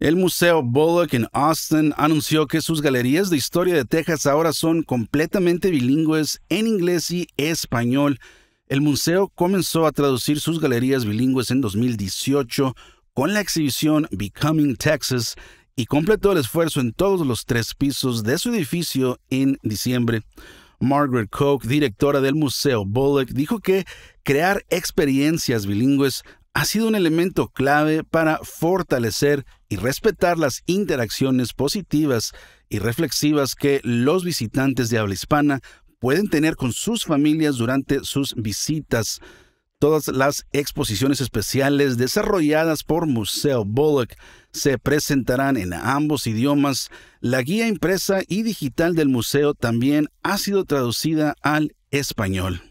El Museo Bullock en Austin anunció que sus galerías de historia de Texas ahora son completamente bilingües en inglés y español. El museo comenzó a traducir sus galerías bilingües en 2018 con la exhibición Becoming Texas y completó el esfuerzo en todos los tres pisos de su edificio en diciembre. Margaret Koch, directora del Museo Bullock, dijo que crear experiencias bilingües ha sido un elemento clave para fortalecer y respetar las interacciones positivas y reflexivas que los visitantes de habla hispana pueden tener con sus familias durante sus visitas. Todas las exposiciones especiales desarrolladas por Museo Bullock se presentarán en ambos idiomas. La guía impresa y digital del museo también ha sido traducida al español.